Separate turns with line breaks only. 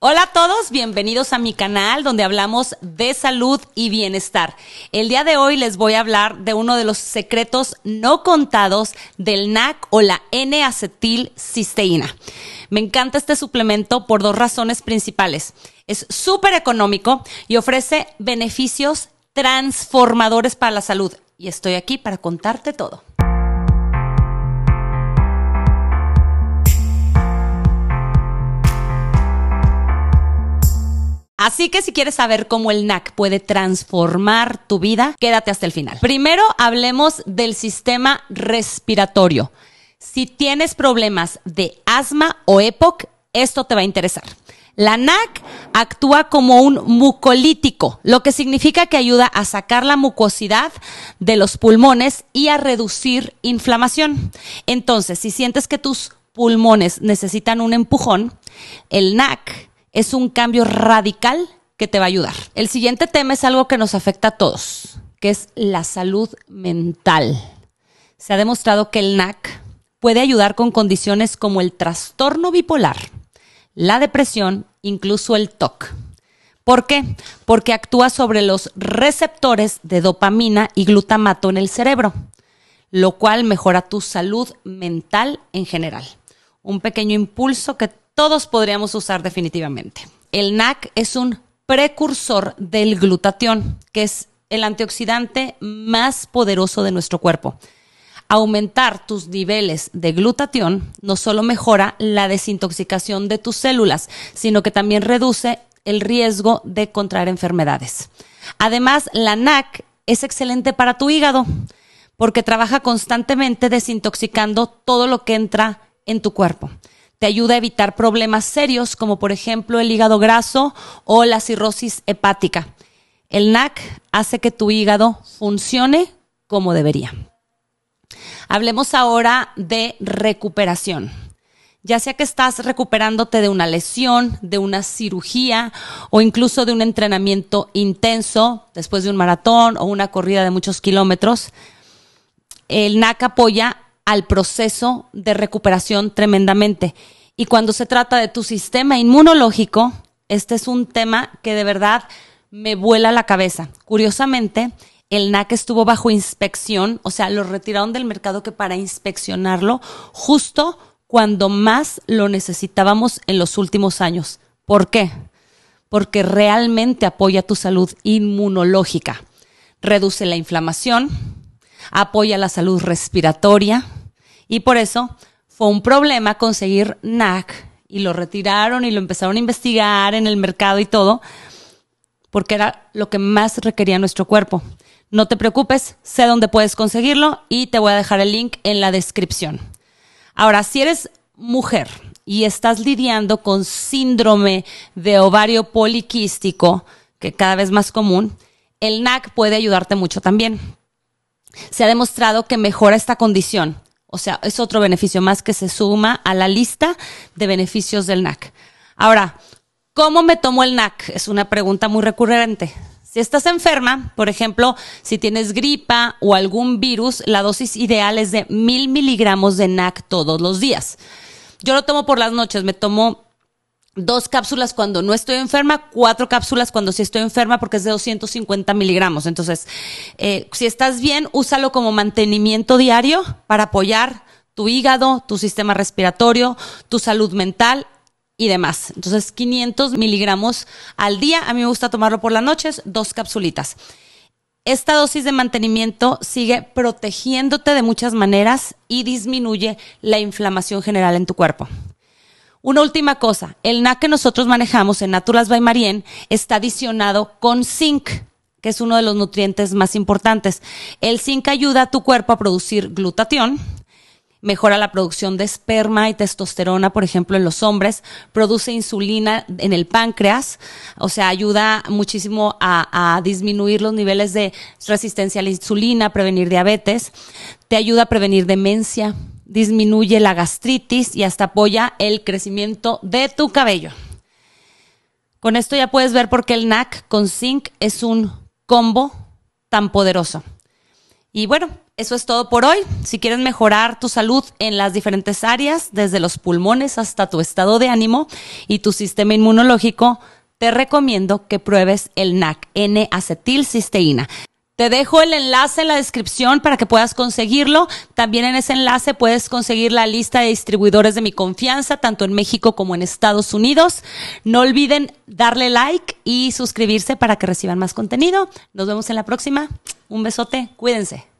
Hola a todos, bienvenidos a mi canal donde hablamos de salud y bienestar. El día de hoy les voy a hablar de uno de los secretos no contados del NAC o la N-acetilcisteína. Me encanta este suplemento por dos razones principales. Es súper económico y ofrece beneficios transformadores para la salud. Y estoy aquí para contarte todo. Así que si quieres saber cómo el NAC puede transformar tu vida, quédate hasta el final. Primero hablemos del sistema respiratorio. Si tienes problemas de asma o EPOC, esto te va a interesar. La NAC actúa como un mucolítico, lo que significa que ayuda a sacar la mucosidad de los pulmones y a reducir inflamación. Entonces, si sientes que tus pulmones necesitan un empujón, el NAC es un cambio radical que te va a ayudar. El siguiente tema es algo que nos afecta a todos, que es la salud mental. Se ha demostrado que el NAC puede ayudar con condiciones como el trastorno bipolar, la depresión, incluso el TOC. ¿Por qué? Porque actúa sobre los receptores de dopamina y glutamato en el cerebro, lo cual mejora tu salud mental en general. Un pequeño impulso que todos podríamos usar definitivamente. El NAC es un precursor del glutatión, que es el antioxidante más poderoso de nuestro cuerpo. Aumentar tus niveles de glutatión no solo mejora la desintoxicación de tus células, sino que también reduce el riesgo de contraer enfermedades. Además, la NAC es excelente para tu hígado porque trabaja constantemente desintoxicando todo lo que entra en tu cuerpo te ayuda a evitar problemas serios como por ejemplo el hígado graso o la cirrosis hepática. El NAC hace que tu hígado funcione como debería. Hablemos ahora de recuperación. Ya sea que estás recuperándote de una lesión, de una cirugía o incluso de un entrenamiento intenso después de un maratón o una corrida de muchos kilómetros, el NAC apoya al proceso de recuperación tremendamente. Y cuando se trata de tu sistema inmunológico, este es un tema que de verdad me vuela la cabeza. Curiosamente, el NAC estuvo bajo inspección, o sea, lo retiraron del mercado que para inspeccionarlo justo cuando más lo necesitábamos en los últimos años. ¿Por qué? Porque realmente apoya tu salud inmunológica, reduce la inflamación, apoya la salud respiratoria, y por eso fue un problema conseguir NAC y lo retiraron y lo empezaron a investigar en el mercado y todo, porque era lo que más requería nuestro cuerpo. No te preocupes, sé dónde puedes conseguirlo y te voy a dejar el link en la descripción. Ahora, si eres mujer y estás lidiando con síndrome de ovario poliquístico, que cada vez más común, el NAC puede ayudarte mucho también. Se ha demostrado que mejora esta condición o sea, es otro beneficio más que se suma a la lista de beneficios del NAC. Ahora, ¿cómo me tomo el NAC? Es una pregunta muy recurrente. Si estás enferma, por ejemplo, si tienes gripa o algún virus, la dosis ideal es de mil miligramos de NAC todos los días. Yo lo tomo por las noches, me tomo dos cápsulas cuando no estoy enferma, cuatro cápsulas cuando sí estoy enferma porque es de 250 miligramos. Entonces, eh, si estás bien, úsalo como mantenimiento diario para apoyar tu hígado, tu sistema respiratorio, tu salud mental y demás. Entonces, 500 miligramos al día. A mí me gusta tomarlo por las noches, dos capsulitas. Esta dosis de mantenimiento sigue protegiéndote de muchas maneras y disminuye la inflamación general en tu cuerpo. Una última cosa, el NAC que nosotros manejamos en Naturas by Marien está adicionado con zinc, que es uno de los nutrientes más importantes. El zinc ayuda a tu cuerpo a producir glutatión, mejora la producción de esperma y testosterona, por ejemplo, en los hombres, produce insulina en el páncreas, o sea, ayuda muchísimo a, a, disminuir los niveles de resistencia a la insulina, prevenir diabetes, te ayuda a prevenir demencia disminuye la gastritis y hasta apoya el crecimiento de tu cabello. Con esto ya puedes ver por qué el NAC con zinc es un combo tan poderoso. Y bueno, eso es todo por hoy. Si quieres mejorar tu salud en las diferentes áreas, desde los pulmones hasta tu estado de ánimo y tu sistema inmunológico, te recomiendo que pruebes el NAC, N-acetilcisteína. Te dejo el enlace en la descripción para que puedas conseguirlo. También en ese enlace puedes conseguir la lista de distribuidores de mi confianza, tanto en México como en Estados Unidos. No olviden darle like y suscribirse para que reciban más contenido. Nos vemos en la próxima. Un besote, cuídense.